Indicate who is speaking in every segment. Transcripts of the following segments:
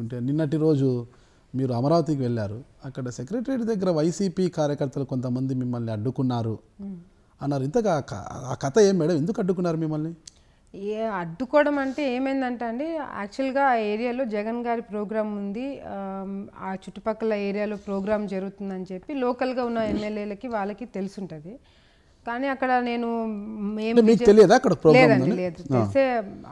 Speaker 1: అంటే నిన్నటి రోజు మీరు అమరావతికి వెళ్ళారు అక్కడ సెక్రటరీ దగ్గర వైసీపీ కార్యకర్తలు కొంతమంది మిమ్మల్ని అడ్డుకున్నారు అన్నారు ఇంతగా ఆ కథ ఏం మేడం ఎందుకు అడ్డుకున్నారు మిమ్మల్ని
Speaker 2: ఏ అడ్డుకోవడం అంటే ఏమైందంటే అండి యాక్చువల్గా ఆ ఏరియాలో జగన్ గారి ప్రోగ్రాం ఉంది ఆ చుట్టుపక్కల ఏరియాలో ప్రోగ్రాం జరుగుతుందని చెప్పి లోకల్గా ఉన్న ఎమ్మెల్యేలకి వాళ్ళకి తెలుసుంటుంది కానీ అక్కడ నేను తెలియదు లేదండి లేదు చేస్తే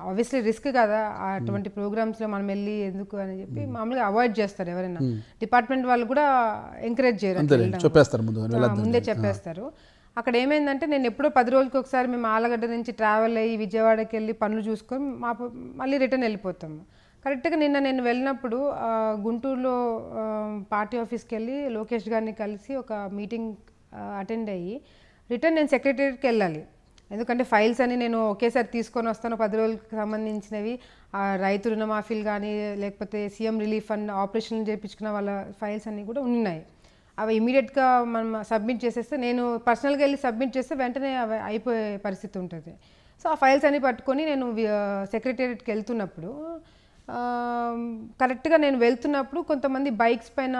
Speaker 2: ఆబ్వియస్లీ రిస్క్ కదా అటువంటి ప్రోగ్రామ్స్ లో మనం వెళ్ళి ఎందుకు అని చెప్పి మామూలుగా అవాయిడ్ చేస్తారు ఎవరైనా డిపార్ట్మెంట్ వాళ్ళు కూడా ఎంకరేజ్ చేయరు
Speaker 1: ముందే చెప్పేస్తారు
Speaker 2: అక్కడ ఏమైందంటే నేను ఎప్పుడో పది రోజులకి ఒకసారి మేము ఆలగడ్డ నుంచి ట్రావెల్ అయ్యి విజయవాడకి వెళ్ళి పనులు చూసుకొని మా మళ్ళీ రిటర్న్ వెళ్ళిపోతాము కరెక్ట్గా నిన్న నేను వెళ్ళినప్పుడు గుంటూరులో పార్టీ ఆఫీస్కి వెళ్ళి లోకేష్ గారిని కలిసి ఒక మీటింగ్ అటెండ్ అయ్యి రిటర్న్ నేను సెక్రటరీకి వెళ్ళాలి ఎందుకంటే ఫైల్స్ అని నేను ఒకేసారి తీసుకొని వస్తాను పది రోజులకు సంబంధించినవి రైతు రుణమాఫీలు కానీ లేకపోతే సీఎం రిలీఫ్ అండ్ ఆపరేషన్ చేయించుకున్న వాళ్ళ ఫైల్స్ అన్నీ కూడా ఉన్నాయి అవి ఇమీడియట్గా మనం సబ్మిట్ చేసేస్తే నేను పర్సనల్గా వెళ్ళి సబ్మిట్ చేస్తే వెంటనే అవి అయిపోయే పరిస్థితి ఉంటుంది సో ఆ ఫైల్స్ అన్నీ పట్టుకొని నేను సెక్రటేరియట్కి వెళ్తున్నప్పుడు కరెక్ట్గా నేను వెళ్తున్నప్పుడు కొంతమంది బైక్స్ పైన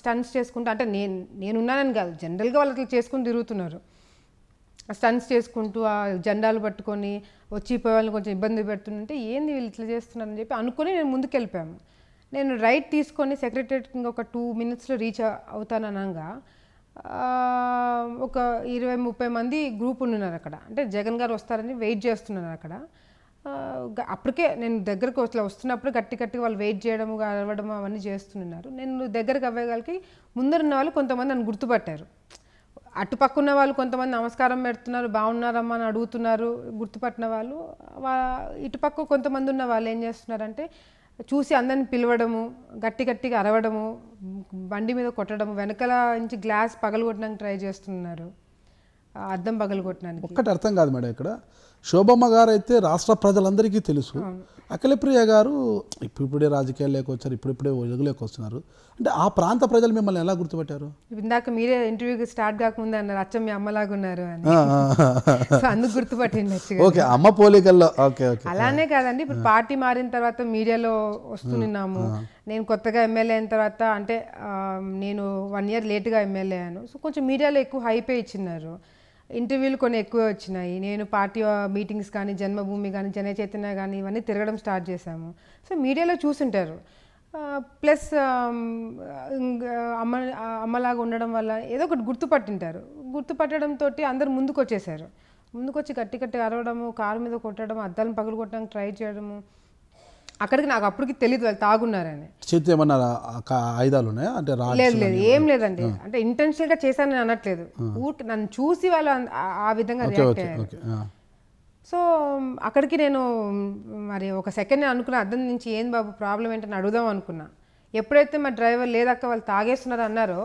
Speaker 2: స్టన్స్ చేసుకుంటా అంటే నేను నేనున్నానని కాదు జనరల్గా వాళ్ళు అట్లా చేసుకుని తిరుగుతున్నారు స్టన్స్ చేసుకుంటూ ఆ జెండాలు పట్టుకొని వచ్చి వాళ్ళని కొంచెం ఇబ్బంది పెడుతుంటే ఏంది వీళ్ళు ఇట్లా చేస్తున్నారని చెప్పి అనుకుని నేను ముందుకెళ్ళిపోయాము నేను రైట్ తీసుకొని సెక్రటరీకి ఒక టూ మినిట్స్లో రీచ్ అవుతాననగా ఒక ఇరవై ముప్పై మంది గ్రూప్ ఉన్నారు అక్కడ అంటే జగన్ గారు వస్తారని వెయిట్ చేస్తున్నారు అక్కడ అప్పటికే నేను దగ్గరకు అట్లా వస్తున్నప్పుడు గట్టి గట్టిగా వాళ్ళు వెయిట్ చేయడం అరవడం అవన్నీ చేస్తున్నారు నేను దగ్గరకు అవ్వేగాలకి ముందరున్న వాళ్ళు కొంతమంది నన్ను గుర్తుపట్టారు అటుపక్క ఉన్న వాళ్ళు కొంతమంది నమస్కారం పెడుతున్నారు బాగున్నారమ్మా అని అడుగుతున్నారు గుర్తుపట్టిన వాళ్ళు ఇటుపక్క కొంతమంది ఉన్న వాళ్ళు ఏం చేస్తున్నారంటే చూసి అందరిని పిలవడము గట్టి గట్టిగా అరవడము బండి మీద కొట్టడము వెనకల నుంచి గ్లాస్ పగలగొట్టడానికి ట్రై చేస్తున్నారు అర్థం కొట్టినాను
Speaker 1: ఒక్కటి అర్థం కాదు మేడం ఇక్కడ శోభమ్మ గారు అయితే రాష్ట్ర ప్రజలందరికీ తెలుసు అఖిలప్రియ గారు ఇప్పుడిప్పుడే రాజకీయాల్లోకి వచ్చారు ఇప్పుడిప్పుడే ఒలుగులోకి వస్తున్నారు అంటే ఆ ప్రాంత ప్రజలు మిమ్మల్ని ఎలా గుర్తుపెట్టారు
Speaker 2: ఇందాక మీరే ఇంటర్వ్యూకి స్టార్ట్ కాకముందు అన్నారు అచ్చం మీ అమ్మలాగున్నారు అని అందుకు గుర్తుపట్టింది ఓకే
Speaker 1: అమ్మ పోలికల్లో ఓకే ఓకే అలానే
Speaker 2: కాదండి ఇప్పుడు పార్టీ మారిన తర్వాత మీడియాలో వస్తున్నాము నేను కొత్తగా ఎమ్మెల్యే అయిన తర్వాత అంటే నేను వన్ ఇయర్ లేట్గా ఎమ్మెల్యే అయ్యాను సో కొంచెం మీడియాలో ఎక్కువ హైపే ఇచ్చిన్నారు ఇంటర్వ్యూలు కొన్ని ఎక్కువ వచ్చినాయి నేను పార్టీ మీటింగ్స్ కానీ జన్మభూమి కానీ జన చైతన్య కానీ ఇవన్నీ తిరగడం స్టార్ట్ చేశాము సో మీడియాలో చూసుంటారు ప్లస్ అమ్మ అమ్మలాగా ఉండడం వల్ల ఏదో ఒకటి గుర్తుపట్టింటారు గుర్తుపట్టడంతో అందరు ముందుకు వచ్చేసారు ముందుకొచ్చి గట్టి గట్టి అరవడము కారు మీద కొట్టడం అద్దాలను పగలు కొట్టడానికి ట్రై చేయడము అక్కడికి నాకు అప్పటికి తెలియదు వాళ్ళు తాగున్నారని
Speaker 1: చేతి ఏమన్నా ఆయుధాలు ఉన్నాయా అంటే లేదు లేదు ఏం లేదండి అంటే
Speaker 2: ఇంటెన్షనల్ గా చేశాను అనట్లేదు ఊట్ నన్ను చూసి వాళ్ళు ఆ విధంగా రియాక్ట్ సో అక్కడికి నేను మరి ఒక సెకండ్ అనుకున్నా అర్థం నుంచి ఏం బాబు ప్రాబ్లం ఏంటని అడుగుదాం అనుకున్నా ఎప్పుడైతే మా డ్రైవర్ లేదక్క వాళ్ళు తాగేస్తున్నారు అన్నారో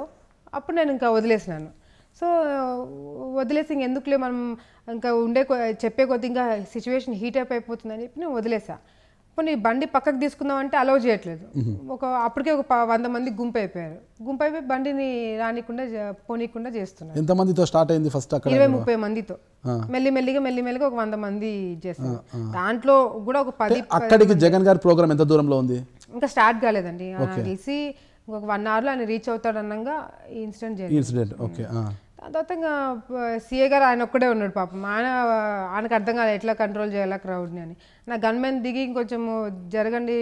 Speaker 2: అప్పుడు నేను ఇంకా వదిలేసినాను సో వదిలేసి ఇంక ఎందుకులే మనం ఇంకా ఉండే చెప్పే కొద్ది ఇంకా సిచ్యువేషన్ హీట్ అప్ అయిపోతుందని చెప్పి నేను వదిలేసా పోనీ బండి పక్కకు తీసుకుందాం అంటే అలౌ చేయట్లేదు ఒక అప్పటికే ఒక వంద మంది గుంపు అయిపోయారు గుంపు అయిపోయి బండిని రానికుండా పోనీకుండా చేస్తున్నారు
Speaker 1: ఎంతమందితో స్టార్ట్ అయింది ఫస్ట్ అక్కడ ఇరవై ముప్పై
Speaker 2: మందితో మెల్లి మెల్లిగా మెల్లి మెల్లిగా ఒక వంద మంది చేస్తారు దాంట్లో కూడా ఒక పది అక్కడికి
Speaker 1: జగన్ గారి ప్రోగ్రామ్ ఎంత దూరంలో ఉంది
Speaker 2: ఇంకా స్టార్ట్ కాలేదండి తెలిసి ఒక వన్ అవర్లో ఆయన రీచ్ అవుతాడు అన్నగా ఇన్సిడెంట్ ఇన్సిడెంట్ ఓకే తర్వాత ఇంకా సీఏ గారు ఆయన ఒక్కడే ఉన్నాడు పాపం ఆయన ఆయనకు అర్థం కాదు ఎట్లా కంట్రోల్ చేయాలా క్రౌడ్ని అని నా గన్మెన్ దిగి ఇంకొంచెము జరగండి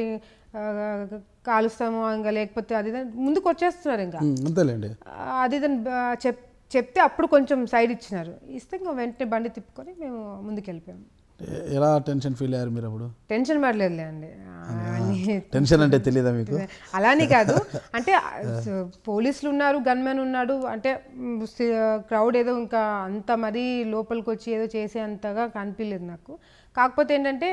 Speaker 2: కాలుస్తాము ఇంకా లేకపోతే అది ముందుకు వచ్చేస్తున్నారు ఇంకా అంతేలేండి అది చెప్ చెప్తే అప్పుడు కొంచెం సైడ్ ఇచ్చినారు ఇస్తే ఇంకా వెంటనే బండి తిప్పుకొని మేము ముందుకు వెళ్ళిపోయాము
Speaker 1: ఎలా టెన్షన్ ఫీల్ అయ్యారు మీరు అప్పుడు
Speaker 2: టెన్షన్ పడలేదులే అండి టెన్షన్ అంటే తెలియదా మీకు అలానే కాదు అంటే పోలీసులు ఉన్నారు గన్మెన్ ఉన్నాడు అంటే క్రౌడ్ ఏదో ఇంకా అంత మరీ లోపలికి వచ్చి ఏదో చేసే అంతగా కనిపించలేదు నాకు కాకపోతే ఏంటంటే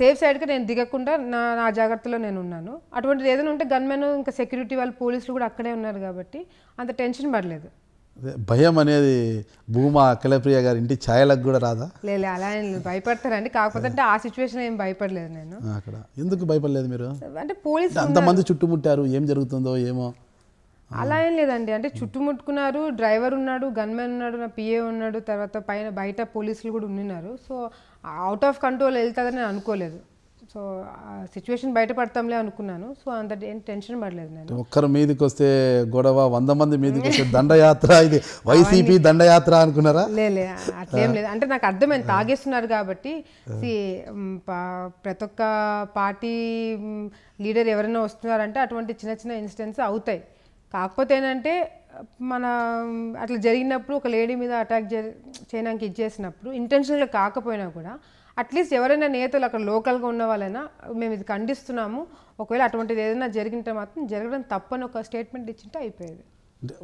Speaker 2: సేఫ్ సైడ్కి నేను దిగకుండా నా నా జాగ్రత్తలో నేను ఉన్నాను అటువంటిది ఏదైనా ఉంటే గన్మెన్ ఇంకా సెక్యూరిటీ వాళ్ళు పోలీసులు కూడా అక్కడే ఉన్నారు కాబట్టి అంత టెన్షన్ పడలేదు
Speaker 1: భయం అనేది భూమా అఖిలప్రియ గారి ఇంటి ఛాయలకు కూడా రాదా
Speaker 2: లేదు అలా భయపడతారండి కాకపోతే అంటే ఆ సిచ్యువేషన్ ఏం భయపడలేదు నేను
Speaker 1: అక్కడ ఎందుకు భయపడలేదు మీరు
Speaker 2: అంటే పోలీసు అంతమంది
Speaker 1: చుట్టుముట్టారు ఏం జరుగుతుందో ఏమో అలా
Speaker 2: ఏం లేదండి అంటే చుట్టుముట్టుకున్నారు డ్రైవర్ ఉన్నాడు గన్మెన్ ఉన్నాడు నా పిఏ ఉన్నాడు తర్వాత పైన బయట పోలీసులు కూడా ఉన్నారు సో అవుట్ ఆఫ్ కంట్రోల్ వెళ్తుందని నేను అనుకోలేదు సో ఆ సిచ్యువేషన్ బయటపడతాంలే అనుకున్నాను సో అంత ఏం టెన్షన్ పడలేదు
Speaker 1: నేను ఒక్కరు మీదకి వస్తే గొడవ వంద మంది మీదకి వస్తే దండయాత్ర ఇది వైసీపీ దండయాత్ర అనుకున్నారా లేలే
Speaker 2: అట్లేం లేదు అంటే నాకు అర్థమైంది తాగేస్తున్నారు కాబట్టి ప్రతి ఒక్క పార్టీ లీడర్ ఎవరైనా వస్తున్నారంటే అటువంటి చిన్న చిన్న ఇన్సిడెంట్స్ అవుతాయి కాకపోతే ఏంటంటే మన అట్లా జరిగినప్పుడు ఒక లేడీ మీద అటాక్ చేయడానికి ఇచ్చేసినప్పుడు ఇంటెన్షన్గా కాకపోయినా కూడా అట్లీస్ట్ ఎవరైనా నేతలు అక్కడ లోకల్గా ఉన్న వాళ్ళైనా మేము ఇది ఖండిస్తున్నాము ఒకవేళ అటువంటిది ఏదైనా జరిగింటే మాత్రం జరగడం తప్పని ఒక స్టేట్మెంట్ ఇచ్చింటే అయిపోయేది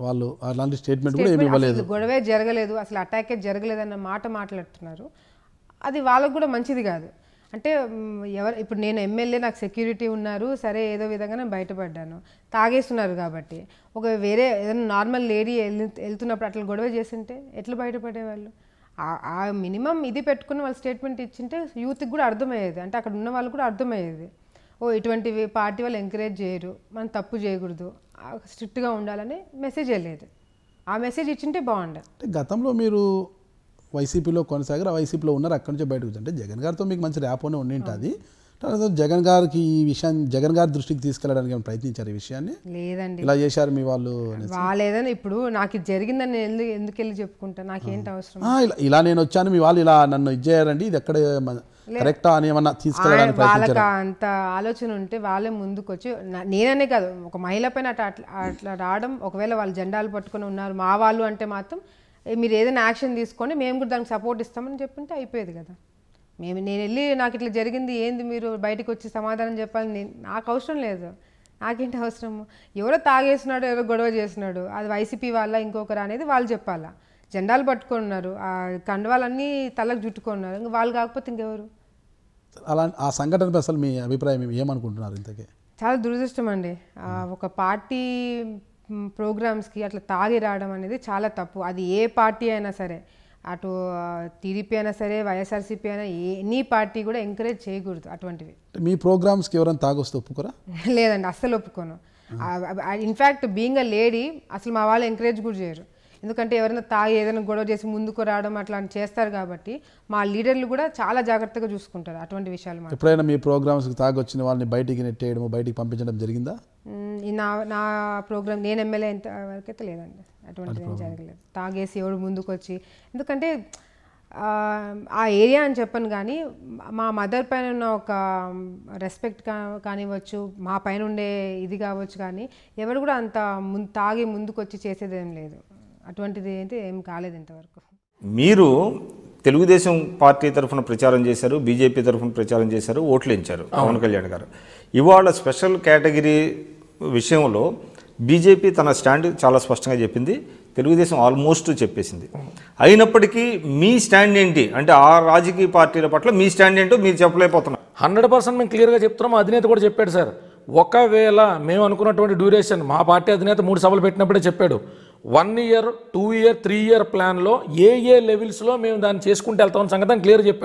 Speaker 1: వాళ్ళు అలాంటి స్టేట్మెంట్ కూడా ఏమి ఇవ్వలేదు
Speaker 2: గొడవే జరగలేదు అసలు అటాకే జరగలేదు అన్న మాట మాట్లాడుతున్నారు అది వాళ్ళకు కూడా మంచిది కాదు అంటే ఎవరు ఇప్పుడు నేను ఎమ్మెల్యే నాకు సెక్యూరిటీ ఉన్నారు సరే ఏదో విధంగా నేను బయటపడ్డాను తాగేస్తున్నారు కాబట్టి ఒక వేరే ఏదైనా నార్మల్ లేడీ వెళ్తున్నప్పుడు అట్లా గొడవ చేసింటే ఎట్లా బయటపడేవాళ్ళు ఆ మినిమం ఇది పెట్టుకుని వాళ్ళు స్టేట్మెంట్ ఇచ్చింటే యూత్కి కూడా అర్థమయ్యేది అంటే అక్కడ ఉన్న వాళ్ళు కూడా అర్థమయ్యేది ఓ ఇటువంటి పార్టీ వాళ్ళు ఎంకరేజ్ చేయరు మనం తప్పు చేయకూడదు స్ట్రిక్ట్గా ఉండాలని మెసేజ్ వెళ్ళేది ఆ మెసేజ్ ఇచ్చింటే బాగుండదు
Speaker 1: గతంలో మీరు వైసీపీలో కొనసాగరు వైసీపీలో ఉన్నారు అక్కడి నుంచి బయటకు అంటే జగన్ గారితో మీకు మంచి ర్యాప్ ఉండి ఉంటుంది తర్వాత జగన్ గారికి ఈ విషయాన్ని జగన్ గారి దృష్టికి తీసుకెళ్ళడానికి ఏమైనా ప్రయత్నించారు ఈ విషయాన్ని లేదండి ఇలా చేశారు మీ వాళ్ళు
Speaker 2: వాళ్ళేదని ఇప్పుడు నాకు ఇది జరిగిందని నేను ఎందుకు ఎందుకు వెళ్ళి చెప్పుకుంటా నాకేంటి అవసరం
Speaker 1: ఇలా నేను వచ్చాను మీ వాళ్ళు ఇలా నన్ను ఇది చేయారండి ఇది ఎక్కడ కరెక్టా అని ఏమన్నా తీసుకెళ్ళడానికి వాళ్ళకి
Speaker 2: అంత ఆలోచన ఉంటే వాళ్ళే ముందుకు వచ్చి నేననే కాదు ఒక మహిళ పైన అట్లా అట్లా రావడం ఒకవేళ వాళ్ళు జెండాలు పట్టుకుని ఉన్నారు మా వాళ్ళు అంటే మాత్రం మీరు ఏదైనా యాక్షన్ తీసుకొని మేము కూడా దానికి సపోర్ట్ ఇస్తామని చెప్పింటే అయిపోయేది కదా మేము నేను వెళ్ళి నాకు ఇట్లా జరిగింది ఏంది మీరు బయటకు వచ్చి సమాధానం చెప్పాలి నేను నాకు అవసరం లేదు నాకేంటి అవసరము ఎవరో తాగేసినాడు ఎవరో గొడవ చేసినాడు అది వైసీపీ వాళ్ళ ఇంకొకరు అనేది వాళ్ళు చెప్పాలా జెండాలు పట్టుకొని ఉన్నారు ఆ కండవాలన్నీ తలకు జుట్టుకున్నారు ఇంకా వాళ్ళు కాకపోతే ఇంకెవరు
Speaker 1: అలా ఆ సంఘటనపై అసలు మీ అభిప్రాయం ఏమనుకుంటున్నారు ఇంతకీ
Speaker 2: చాలా దురదృష్టం అండి ఒక పార్టీ ప్రోగ్రామ్స్కి అట్లా తాగి రావడం అనేది చాలా తప్పు అది ఏ పార్టీ అయినా సరే అటు టీడీపీ అయినా సరే వైఎస్ఆర్సీపీ అయినా ఎనీ పార్టీ కూడా ఎంకరేజ్ చేయకూడదు అటువంటివి
Speaker 1: మీ ప్రోగ్రామ్స్కి ఎవరైనా తాగొస్తే ఒప్పుకోరా
Speaker 2: లేదండి అస్సలు ఒప్పుకోను ఇన్ఫ్యాక్ట్ బీయింగ్ అ లేడీ అసలు మా వాళ్ళు ఎంకరేజ్ కూడా చేయరు ఎందుకంటే ఎవరైనా తాగి ఏదైనా గొడవ చేసి ముందుకు రావడం అట్లాంటి చేస్తారు కాబట్టి మా లీడర్లు కూడా చాలా జాగ్రత్తగా చూసుకుంటారు అటువంటి విషయాలు
Speaker 1: ఎప్పుడైనా మీ ప్రోగ్రామ్స్ తాగి వచ్చిన వాళ్ళని బయటికి నెట్టేయడం బయటికి పంపించడం జరిగిందా
Speaker 2: నా నా ప్రోగ్రామ్ నేను ఎమ్మెల్యే ఎంత వరకైతే లేదండి అటువంటిది ఏం జరగలేదు తాగేసి ఎవడు ముందుకు వచ్చి ఎందుకంటే ఆ ఏరియా అని చెప్పను కానీ మా మదర్ పైన ఉన్న ఒక రెస్పెక్ట్ కానివ్వచ్చు మా పైన ఉండే ఇది కావచ్చు కానీ ఎవరు కూడా అంత ముందు తాగి ముందుకు వచ్చి చేసేదేం లేదు అటువంటిది అయితే ఏం కాలేదు ఇంతవరకు
Speaker 1: మీరు తెలుగుదేశం పార్టీ తరఫున ప్రచారం చేశారు బీజేపీ తరఫున ప్రచారం చేశారు ఓట్లు ఇచ్చారు పవన్ కళ్యాణ్ గారు ఇవాళ స్పెషల్ కేటగిరీ విషయంలో బీజేపీ తన స్టాండ్ చాలా స్పష్టంగా చెప్పింది తెలుగుదేశం ఆల్మోస్ట్ చెప్పేసింది అయినప్పటికీ మీ స్టాండ్ ఏంటి అంటే ఆ రాజకీయ పార్టీల పట్ల మీ స్టాండ్ ఏంటో మీరు చెప్పలేకపోతున్నారు హండ్రెడ్ పర్సెంట్ మేము క్లియర్గా చెప్తున్నాం అధినేత కూడా చెప్పాడు సార్ ఒకవేళ మేము అనుకున్నటువంటి డ్యూరేషన్ మా పార్టీ అధినేత మూడు సభలు పెట్టినప్పుడే చెప్పాడు one year two year three year ప్లాన్లో ఏ ఏ లెవెల్స్లో మేము దాన్ని చేసుకుంటూ వెళ్తామని సంగతి క్లియర్ చెప్పాడు